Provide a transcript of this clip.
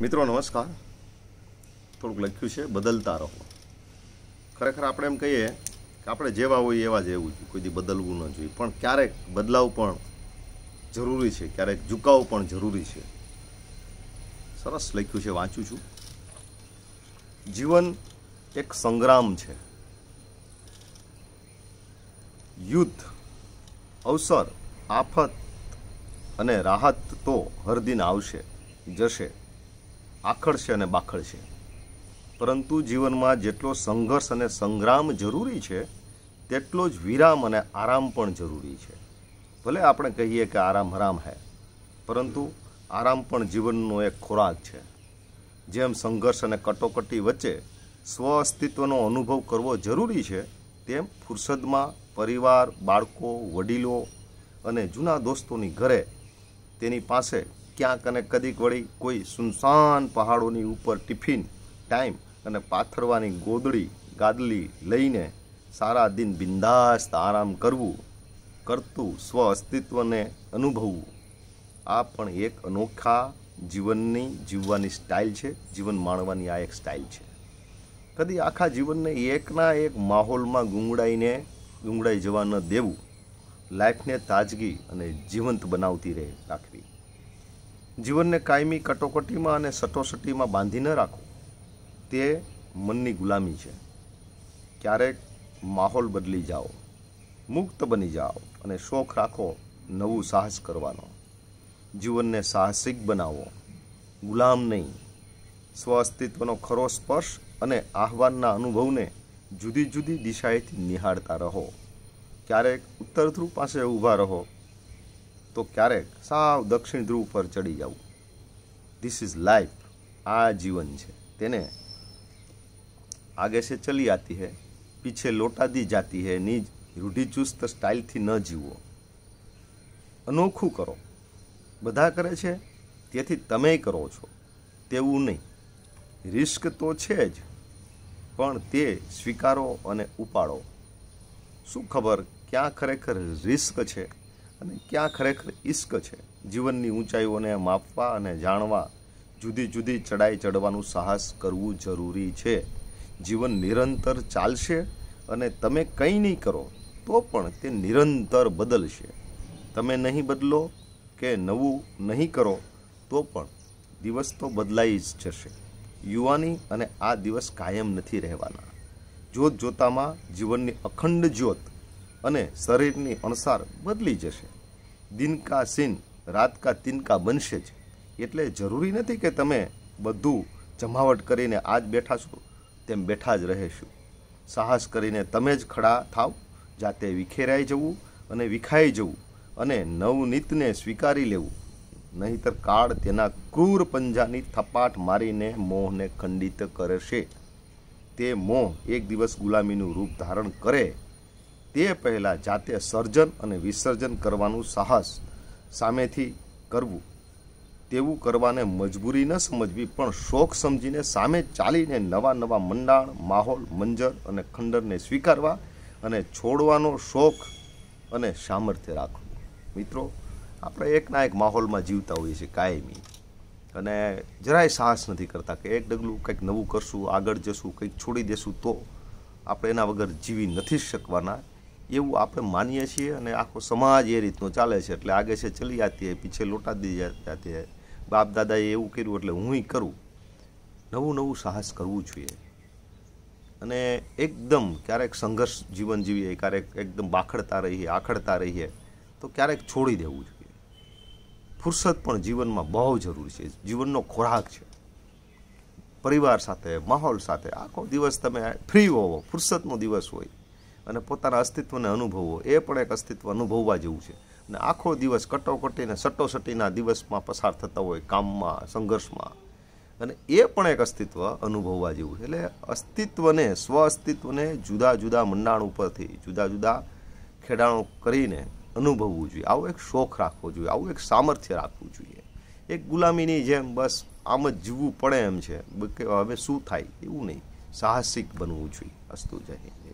મિત્રો નમસ્કાર થોડુંક લખ્યું છે બદલતા રહો ખરેખર આપણે એમ કહીએ કે આપણે જેવા હોઈએ એવા જેવું એવું જોઈએ કોઈથી બદલવું ન જોઈએ પણ ક્યારેક બદલાવ પણ જરૂરી છે ક્યારેક ઝુકાવ પણ જરૂરી છે સરસ લખ્યું છે વાંચું છું જીવન એક સંગ્રામ છે યુદ્ધ અવસર આફત અને રાહત તો હરદિન આવશે જશે આખડ છે અને બાખડ છે પરંતુ જીવનમાં જેટલો સંઘર્ષ અને સંગ્રામ જરૂરી છે તેટલો જ વિરામ અને આરામ પણ જરૂરી છે ભલે આપણે કહીએ કે આરામ હરામ હે પરંતુ આરામ પણ જીવનનો એક ખોરાક છે જેમ સંઘર્ષ અને કટોકટી વચ્ચે સ્વ અસ્તિત્વનો અનુભવ કરવો જરૂરી છે તેમ ફુરસદમાં પરિવાર બાળકો વડીલો અને જૂના દોસ્તોની ઘરે તેની પાસે ક્યાંક અને કદીક વળી કોઈ સુનસાન પહાડોની ઉપર ટિફિન ટાઈમ અને પાથરવાની ગોદડી ગાદલી લઈને સારા દિન બિંદાસ્ત આરામ કરવું કરતું સ્વ અસ્તિત્વને અનુભવવું આ પણ એક અનોખા જીવનની જીવવાની સ્ટાઇલ છે જીવન માણવાની આ એક સ્ટાઇલ છે કદી આખા જીવનને એકના એક માહોલમાં ગુંગળાઈને ગુંગળાઈ જવા ન દેવું લાઈફને તાજગી અને જીવંત બનાવતી રહે રાખવી જીવનને કાયમી કટોકટીમાં અને સટોસટીમાં બાંધી ન રાખો તે મનની ગુલામી છે ક્યારેક માહોલ બદલી જાઓ મુક્ત બની જાઓ અને શોખ રાખો નવું સાહસ કરવાનો જીવનને સાહસિક બનાવો ગુલામ નહીં સ્વ અસ્તિત્વનો ખરો સ્પર્શ અને આહવાનના અનુભવને જુદી જુદી દિશાએથી નિહાળતા રહો ક્યારેક ઉત્તર ધ્રુવ પાસે ઊભા રહો તો ક્યારેક સાવ દક્ષિણ ધ્રુવ પર ચડી જવું ધીસ ઇઝ લાઈફ આ જીવન છે તેને આગે સે ચલી આતી હૈ પીછે લોટા દી જાતી હૈ ની રૂઢિચુસ્ત સ્ટાઇલથી ન જીવો અનોખું કરો બધા કરે છે તેથી તમે કરો છો તેવું નહીં રિસ્ક તો છે જ પણ તે સ્વીકારો અને ઉપાડો શું ખબર ક્યાં ખરેખર રિસ્ક છે અને ક્યાં ખરેખર ઈશ્ક છે જીવનની ઊંચાઈઓને માપવા અને જાણવા જુદી જુદી ચડાઈ ચડવાનું સાહસ કરવું જરૂરી છે જીવન નિરંતર ચાલશે અને તમે કંઈ નહીં કરો તો પણ તે નિરંતર બદલશે તમે નહીં બદલો કે નવું નહીં કરો તો પણ દિવસ તો બદલાઈ જ જશે યુવાની અને આ દિવસ કાયમ નથી રહેવાના જોત જોતામાં જીવનની અખંડ જ્યોત અને શરીરની અણસાર બદલી જશે દિન કા સીન રાત તિનકા બનશે જ એટલે જરૂરી નથી કે તમે બધું જમાવટ કરીને આજ બેઠા છો તેમ બેઠા જ રહેશું સાહસ કરીને તમે જ ખડા થાવ જાતે વિખેરાઈ જવું અને વિખાઈ જવું અને નવનીતને સ્વીકારી લેવું નહીંતર કાળ તેના ક્રૂર પંજાની થપાટ મારીને મોહને ખંડિત કરશે તે મોહ એક દિવસ ગુલામીનું રૂપ ધારણ કરે તે પહેલાં જાતે સર્જન અને વિસર્જન કરવાનું સાહસ સામેથી કરવું તેવું કરવાને મજબૂરી ન સમજવી પણ શોખ સમજીને સામે ચાલીને નવા નવા મંડાણ માહોલ મંજર અને ખંડરને સ્વીકારવા અને છોડવાનો શોખ અને સામર્થ્ય રાખવું મિત્રો આપણે એકના એક માહોલમાં જીવતા હોઈએ છીએ કાયમી અને જરાય સાહસ નથી કરતા કે એક ડગલું કંઈક નવું કરશું આગળ જશું કંઈક છોડી દેશું તો આપણે એના વગર જીવી નથી શકવાના એવું આપણે માનીએ છીએ અને આખો સમાજ એ રીતનો ચાલે છે એટલે આગે છે ચલી જાતી હૈ પીછે લોટા દી જતી હૈ બાપ દાદાએ એવું કર્યું એટલે હુંય કરું નવું નવું સાહસ કરવું જોઈએ અને એકદમ ક્યારેક સંઘર્ષ જીવન જીવીએ ક્યારેક એકદમ બાખડતા રહીએ આખડતા રહીએ તો ક્યારેક છોડી દેવું જોઈએ ફુરસત પણ જીવનમાં બહુ જરૂરી છે જીવનનો ખોરાક છે પરિવાર સાથે માહોલ સાથે આખો દિવસ તમે ફ્રી હોવો ફુરસતનો દિવસ હોય અને પોતાના અસ્તિત્વને અનુભવવો એ પણ એક અસ્તિત્વ અનુભવવા જેવું છે અને આખો દિવસ કટોકટીને સટોસટીના દિવસમાં પસાર થતા હોય કામમાં સંઘર્ષમાં અને એ પણ એક અસ્તિત્વ અનુભવવા જેવું છે એટલે અસ્તિત્વને સ્વ અસ્તિત્વને જુદા જુદા મંડાણ ઉપરથી જુદા જુદા ખેડાણો કરીને અનુભવવું જોઈએ આવો એક શોખ રાખવો જોઈએ આવું એક સામર્થ્ય રાખવું જોઈએ એક ગુલામીની જેમ બસ આમ જ જીવવું પડે એમ છે કે હવે શું થાય એવું નહીં સાહસિક બનવું જોઈએ અસ્તુ જય હિન્દ